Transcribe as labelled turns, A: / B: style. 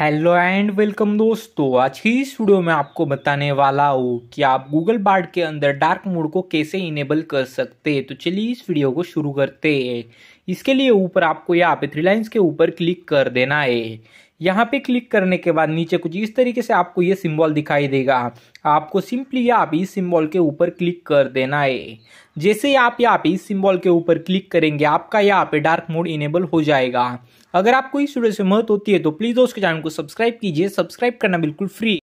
A: hello and welcome दोस्तों आज की इस वीडियो में आपको बताने वाला हूँ कि आप गूगल बार्ड के अंदर डार्क मोड को कैसे इनेबल कर सकते हैं तो चलिए इस वीडियो को शुरू करते हैं इसके लिए ऊपर आपको यहाँ पे थ्री लाइन्स के ऊपर क्लिक कर देना है यहाँ पे क्लिक करने के बाद नीचे कुछ इस तरीके से आपको ये सिंबल दिखाई देगा आपको सिंपली आप इस सिंबल के ऊपर क्लिक कर देना है जैसे आप यहाँ पे इस सिंबल के ऊपर क्लिक करेंगे आपका यहाँ पे डार्क मोड इनेबल हो जाएगा अगर आपको इस वीडियो से मदद होती है तो प्लीज़ दोस्त के चैनल को सब्सक्राइब कीजिए सब्सक्राइब करना बिल्कुल फ्री